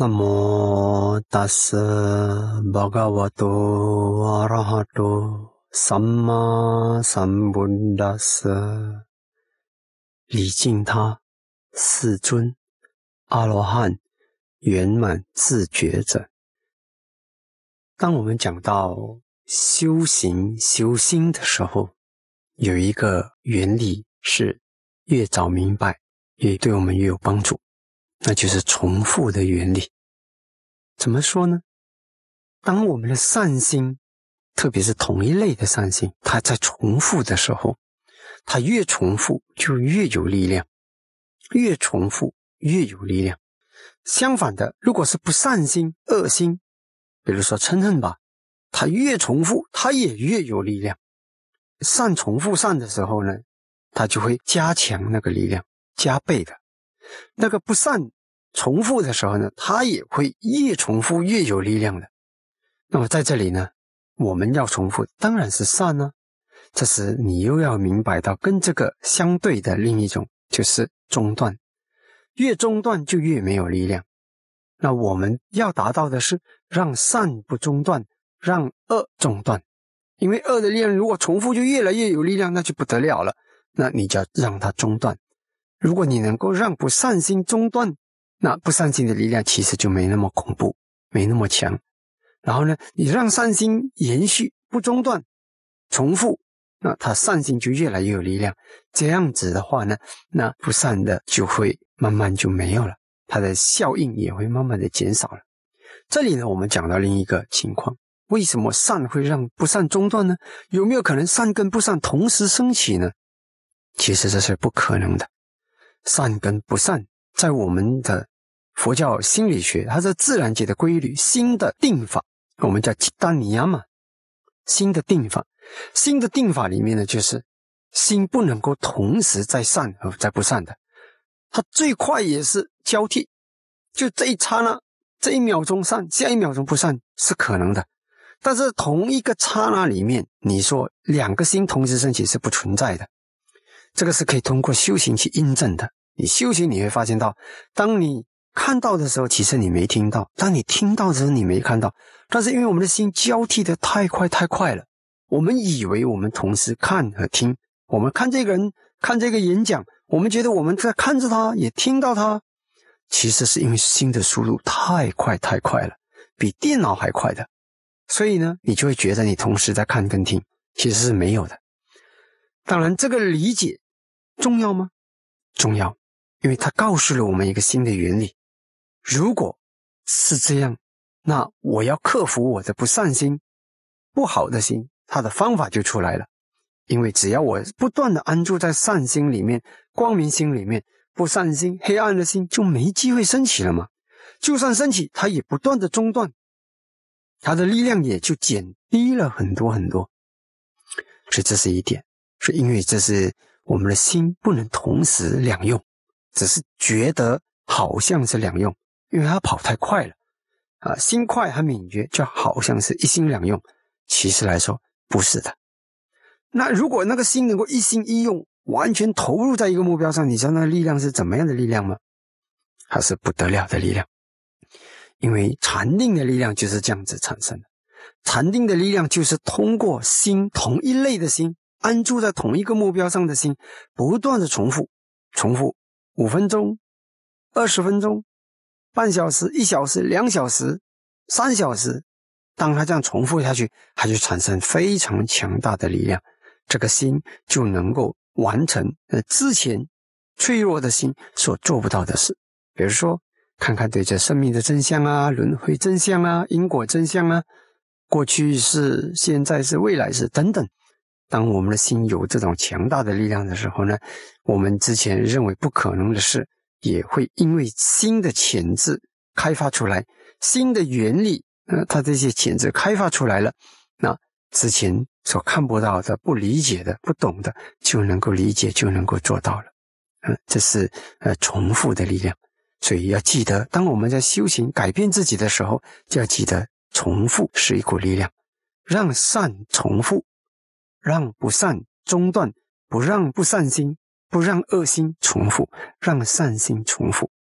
萨摩达斯巴嘎瓦多阿拉哈多萨玛萨布达斯，礼敬他世尊阿罗汉圆满自觉者。当我们讲到修行修心的时候，有一个原理是：越早明白，越对我们越有帮助。那就是重复的原理，怎么说呢？当我们的善心，特别是同一类的善心，它在重复的时候，它越重复就越有力量，越重复越有力量。相反的，如果是不善心、恶心，比如说嗔恨吧，它越重复，它也越有力量。善重复善的时候呢，它就会加强那个力量，加倍的。那个不善重复的时候呢，它也会越重复越有力量的。那么在这里呢，我们要重复当然是善呢。这时你又要明白到，跟这个相对的另一种就是中断，越中断就越没有力量。那我们要达到的是让善不中断，让恶中断。因为恶的力量如果重复就越来越有力量，那就不得了了。那你就要让它中断。如果你能够让不善心中断，那不善心的力量其实就没那么恐怖，没那么强。然后呢，你让善心延续不中断、重复，那他善心就越来越有力量。这样子的话呢，那不善的就会慢慢就没有了，它的效应也会慢慢的减少了。这里呢，我们讲到另一个情况：为什么善会让不善中断呢？有没有可能善跟不善同时升起呢？其实这是不可能的。善跟不善，在我们的佛教心理学，它是自然界的规律。心的定法，我们叫七丹尼亚嘛。心的定法，心的定法里面呢，就是心不能够同时在善和在不善的，它最快也是交替。就这一刹那，这一秒钟善，下一秒钟不善是可能的。但是同一个刹那里面，你说两个心同时升起是不存在的。这个是可以通过修行去印证的。你修行你会发现到，当你看到的时候，其实你没听到；当你听到的时候，你没看到。但是因为我们的心交替的太快太快了，我们以为我们同时看和听。我们看这个人，看这个演讲，我们觉得我们在看着他，也听到他。其实是因为心的速度太快太快了，比电脑还快的。所以呢，你就会觉得你同时在看跟听，其实是没有的。当然，这个理解重要吗？重要。因为他告诉了我们一个新的原理，如果是这样，那我要克服我的不善心、不好的心，它的方法就出来了。因为只要我不断的安住在善心里面、光明心里面，不善心、黑暗的心就没机会升起了嘛。就算升起，它也不断的中断，它的力量也就减低了很多很多。所以这是一点，是因为这是我们的心不能同时两用。只是觉得好像是两用，因为他跑太快了，啊，心快和敏捷就好像是一心两用，其实来说不是的。那如果那个心能够一心一用，完全投入在一个目标上，你知道那力量是怎么样的力量吗？还是不得了的力量，因为禅定的力量就是这样子产生的，禅定的力量就是通过心同一类的心，安住在同一个目标上的心，不断的重复，重复。五分钟，二十分钟，半小时，一小时，两小时，三小时，当他这样重复下去，他就产生非常强大的力量，这个心就能够完成呃之前脆弱的心所做不到的事。比如说，看看对这生命的真相啊，轮回真相啊，因果真相啊，过去是，现在是，未来是等等。当我们的心有这种强大的力量的时候呢，我们之前认为不可能的事，也会因为心的潜质开发出来，新的原理，呃，它这些潜质开发出来了，那之前所看不到的、不理解的、不懂的，就能够理解，就能够做到了。嗯，这是呃重复的力量，所以要记得，当我们在修行改变自己的时候，就要记得重复是一股力量，让善重复。让不善中断，不让不善心，不让恶心重复，让善心重复。